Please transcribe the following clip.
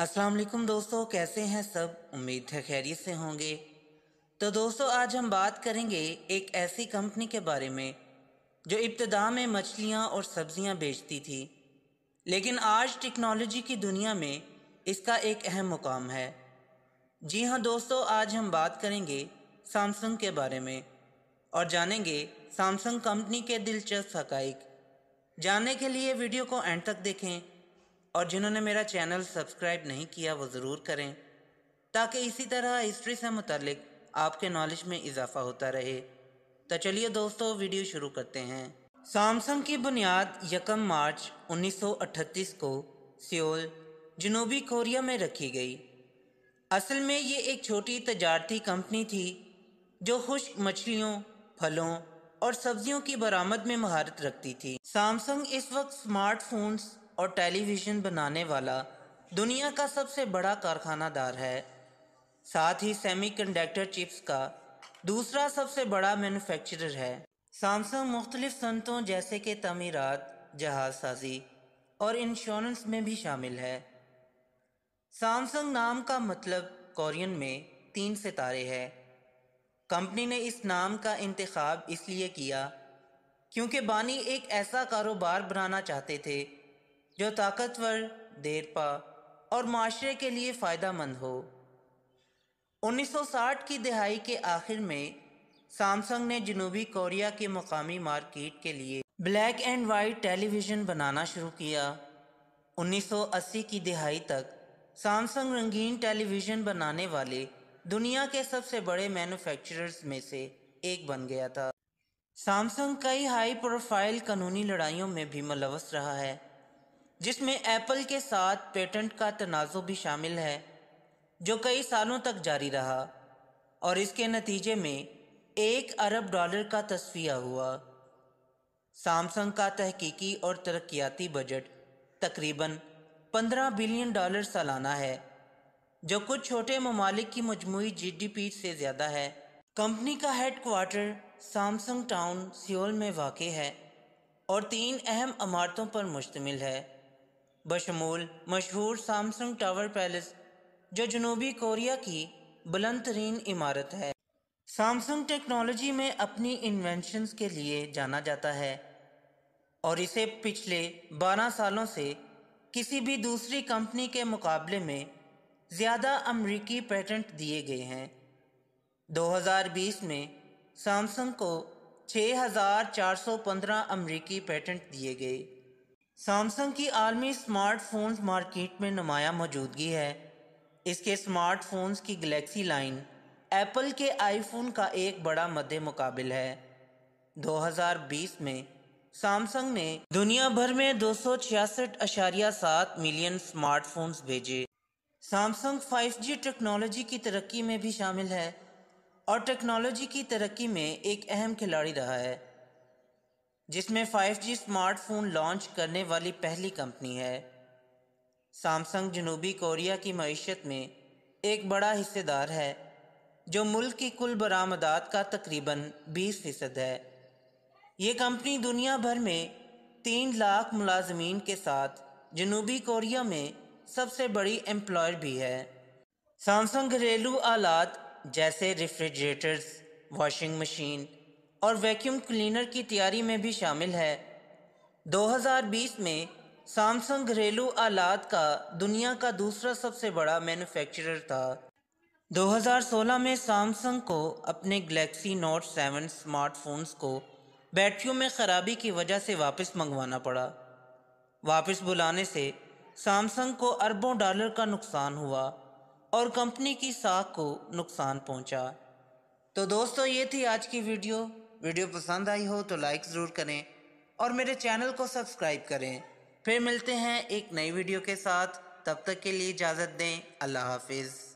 अस्सलाम वालेकुम दोस्तों कैसे हैं सब उम्मीद है खैरियत से होंगे तो दोस्तों आज हम बात करेंगे एक ऐसी कंपनी के बारे में जो इब्तदा में मछलियाँ और सब्ज़ियाँ बेचती थी लेकिन आज टेक्नोलॉजी की दुनिया में इसका एक अहम मुकाम है जी हाँ दोस्तों आज हम बात करेंगे सैमसंग के बारे में और जानेंगे सैमसंग कंपनी के दिलचस्प हकाइक जानने के लिए वीडियो को एंड तक देखें और जिन्होंने मेरा चैनल सब्सक्राइब नहीं किया वो ज़रूर करें ताकि इसी तरह हिस्ट्री से मुतलिक आपके नॉलेज में इजाफा होता रहे तो चलिए दोस्तों वीडियो शुरू करते हैं सैमसंग की बुनियाद यकम मार्च 1938 को सियोल जनूबी कोरिया में रखी गई असल में ये एक छोटी तजारती कंपनी थी जो खुश मछलियों फलों और सब्जियों की बरामद में महारत रखती थी सैमसंग इस वक्त स्मार्टफोन्स और टेलीविज़न बनाने वाला दुनिया का सबसे बड़ा कारखानादार है साथ ही सेमीकंडक्टर चिप्स का दूसरा सबसे बड़ा मैन्युफैक्चरर है सैमसंग मुख्तलिफ सनतों जैसे कि तमीरत जहाज साजी और इंश्योरेंस में भी शामिल है सैमसंग नाम का मतलब कोरियन में तीन सितारे है कंपनी ने इस नाम का इंतखब इसलिए किया क्योंकि बानी एक ऐसा कारोबार बनाना चाहते थे जो ताकतवर देरपा और माशरे के लिए फ़ायदा मंद हो 1960 की दहाई के आखिर में सैमसंग ने जनूबी कोरिया की मकामी मार्केट के लिए ब्लैक एंड वाइट टेलीविज़न बनाना शुरू किया 1980 की दहाई तक सैमसंग रंगीन टेलीविज़न बनाने वाले दुनिया के सबसे बड़े मैन्युफैक्चरर्स में से एक बन गया था सैमसंग कई हाई प्रोफाइल कानूनी लड़ाइयों में भी मुलवस रहा है जिसमें एप्पल के साथ पेटेंट का तनाज़ भी शामिल है जो कई सालों तक जारी रहा और इसके नतीजे में एक अरब डॉलर का तस्फिया हुआ सैमसंग का तहकीकी और तरक्याती बजट तकरीबन 15 बिलियन डॉलर सालाना है जो कुछ छोटे ममालिक की मजमू जीडीपी से ज़्यादा है कंपनी का head quarter Samsung town Seoul में वाक़ है और तीन अहम इमारतों पर मुश्तमिल है बशमूल मशहूर सामसंग टावर पैलेस जो जनूबी कोरिया की बुलंद तरीन इमारत है सामसंग टेक्नोलॉजी में अपनी इन्वेंशन के लिए जाना जाता है और इसे पिछले 12 सालों से किसी भी दूसरी कंपनी के मुकाबले में ज़्यादा अमरीकी पेटेंट दिए गए हैं 2020 में सैमसंग को 6,415 अमरीकी पेटेंट दिए गए सैमसंग की आलमी स्मार्टफोन्स मार्केट में नुमाया मौजूदगी है इसके स्मार्टफोन्स की गलेक्सी लाइन एप्पल के आईफोन का एक बड़ा मद्दे मुकाबिल है 2020 में सैमसंग ने दुनिया भर में दो मिलियन स्मार्टफोन्स भेजे सैमसंग 5G टेक्नोलॉजी की तरक्की में भी शामिल है और टेक्नोलॉजी की तरक्की में एक अहम खिलाड़ी रहा है जिसमें 5G स्मार्टफोन लॉन्च करने वाली पहली कंपनी है सैमसंग जनूबी कोरिया की मीशत में एक बड़ा हिस्सेदार है जो मुल्क की कुल बरामदात का तकरीबन 20 फ़ीसद है ये कंपनी दुनिया भर में तीन लाख मुलाजमीन के साथ जनूबी कोरिया में सबसे बड़ी एम्प्लॉयर भी है सैमसंग घरेलू आलात जैसे रेफ्रिजरेटर्स वॉशिंग मशीन और वैक्यूम क्लीनर की तैयारी में भी शामिल है 2020 में सैमसंग घरेलू आलात का दुनिया का दूसरा सबसे बड़ा मैन्युफैक्चरर था 2016 में सैमसंग को अपने गलेक्सी नोट 7 स्मार्टफोन्स को बैटरियों में ख़राबी की वजह से वापस मंगवाना पड़ा वापस बुलाने से सैमसंग को अरबों डॉलर का नुकसान हुआ और कंपनी की साख को नुकसान पहुंचा। तो दोस्तों ये थी आज की वीडियो वीडियो पसंद आई हो तो लाइक ज़रूर करें और मेरे चैनल को सब्सक्राइब करें फिर मिलते हैं एक नई वीडियो के साथ तब तक के लिए इजाज़त दें अल्लाह हाफिज़